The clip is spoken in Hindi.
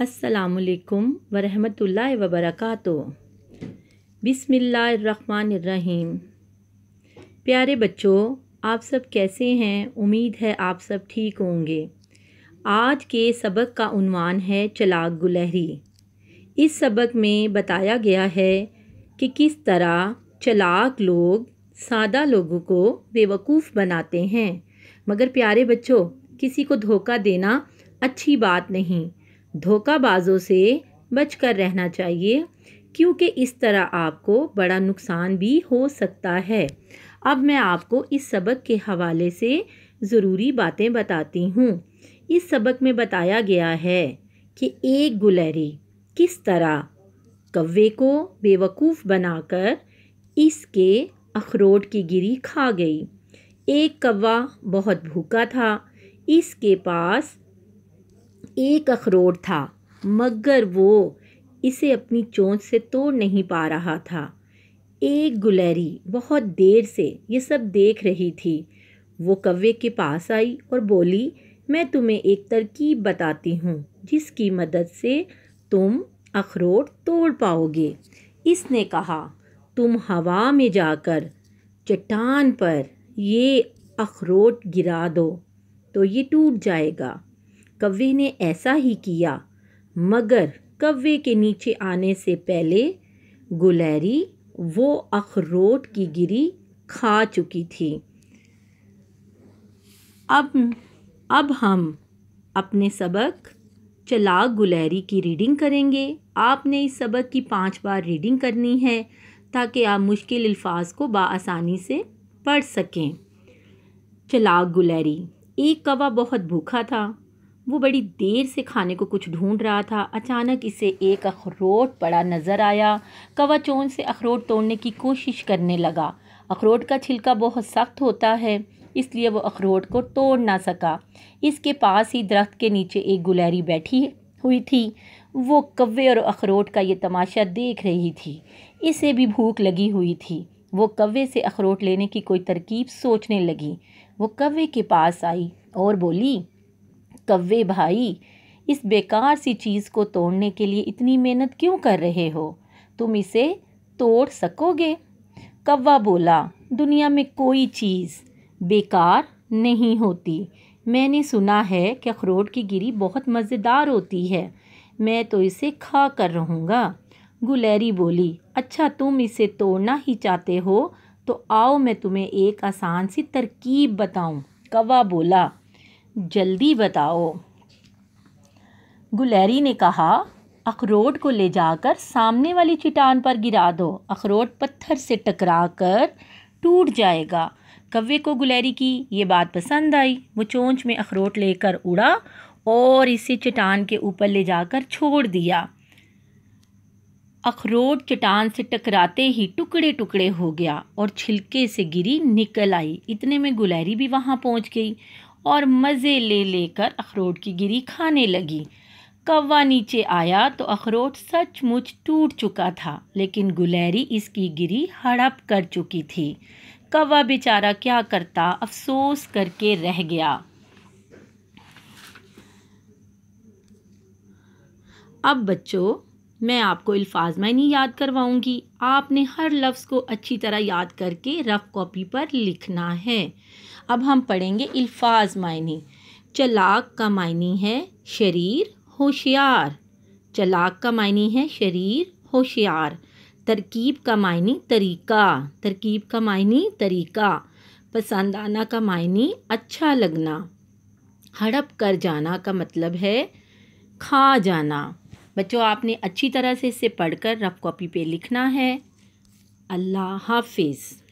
असलकम वरहमल वबरक बिसमीम प्यारे बच्चों आप सब कैसे हैं उम्मीद है आप सब ठीक होंगे आज के सबक का अनवान है चलाक गुलहरी इस सबक में बताया गया है कि किस तरह चलाक लोग सादा लोगों को बेवकूफ़ बनाते हैं मगर प्यारे बच्चों किसी को धोखा देना अच्छी बात नहीं धोखाबाजों से बचकर रहना चाहिए क्योंकि इस तरह आपको बड़ा नुकसान भी हो सकता है अब मैं आपको इस सबक के हवाले से ज़रूरी बातें बताती हूँ इस सबक में बताया गया है कि एक गुलहरी किस तरह कव्वे को बेवकूफ़ बनाकर इसके अखरोट की गिरी खा गई एक कौवा बहुत भूखा था इसके पास एक अखरोट था मगर वो इसे अपनी चोंच से तोड़ नहीं पा रहा था एक गुलेरी बहुत देर से ये सब देख रही थी वो कव्वे के पास आई और बोली मैं तुम्हें एक तरकीब बताती हूँ जिसकी मदद से तुम अखरोट तोड़ पाओगे इसने कहा तुम हवा में जाकर चट्टान पर ये अखरोट गिरा दो तो ये टूट जाएगा कव्वे ने ऐसा ही किया मगर कव्वे के नीचे आने से पहले गुलेरी वो अखरोट की गिरी खा चुकी थी अब अब हम अपने सबक चलाक गुलेरी की रीडिंग करेंगे आपने इस सबक की पांच बार रीडिंग करनी है ताकि आप मुश्किल अल्फाज को आसानी से पढ़ सकें चलाक गुलेरी एक कवा बहुत भूखा था वो बड़ी देर से खाने को कुछ ढूंढ रहा था अचानक इसे एक अखरोट पड़ा नज़र आया कवा चोन से अखरोट तोड़ने की कोशिश करने लगा अखरोट का छिलका बहुत सख्त होता है इसलिए वो अखरोट को तोड़ ना सका इसके पास ही दरख्त के नीचे एक गुलहरी बैठी हुई थी वो कव्वे और अखरोट का ये तमाशा देख रही थी इसे भी भूख लगी हुई थी वो कव्वे से अखरोट लेने की कोई तरकीब सोचने लगी वो कव्वे के पास आई और बोली कव्वे भाई इस बेकार सी चीज़ को तोड़ने के लिए इतनी मेहनत क्यों कर रहे हो तुम इसे तोड़ सकोगे कव्वा बोला दुनिया में कोई चीज़ बेकार नहीं होती मैंने सुना है कि अखरोट की गिरी बहुत मज़ेदार होती है मैं तो इसे खा कर रहूँगा गुलेरी बोली अच्छा तुम इसे तोड़ना ही चाहते हो तो आओ मैं तुम्हें एक आसान सी तरकीब बताऊँ कवा बोला जल्दी बताओ गुलेरी ने कहा अखरोट को ले जाकर सामने वाली चिटान पर गिरा दो अखरोट पत्थर से टकरा कर टूट जाएगा कव्वे को गुलेरी की ये बात पसंद आई वो चोंच में अखरोट लेकर उड़ा और इसे चटान के ऊपर ले जाकर छोड़ दिया अखरोट चटान से टकराते ही टुकड़े टुकड़े हो गया और छिलके से गिरी निकल आई इतने में गुलेरी भी वहाँ पहुँच गई और मज़े ले लेकर अखरोट की गिरी खाने लगी कौवा नीचे आया तो अखरोट सचमुच टूट चुका था लेकिन गुलेरी इसकी गिरी हड़प कर चुकी थी कौवा बेचारा क्या करता अफसोस करके रह गया अब बच्चों मैं आपको अल्फाज नहीं याद करवाऊंगी आपने हर लफ्ज़ को अच्छी तरह याद करके रफ़ कॉपी पर लिखना है अब हम पढ़ेंगे अल्फाज मायने चलाक का मायने है शरीर होशियार चलाक का मायने है शरीर होशियार तरकीब का मायने तरीका तरकीब का मायने तरीका पसंद आना का मायने अच्छा लगना हड़प कर जाना का मतलब है खा जाना बच्चों आपने अच्छी तरह से इसे पढ़कर रफ कॉपी पे लिखना है अल्लाह हाफिज़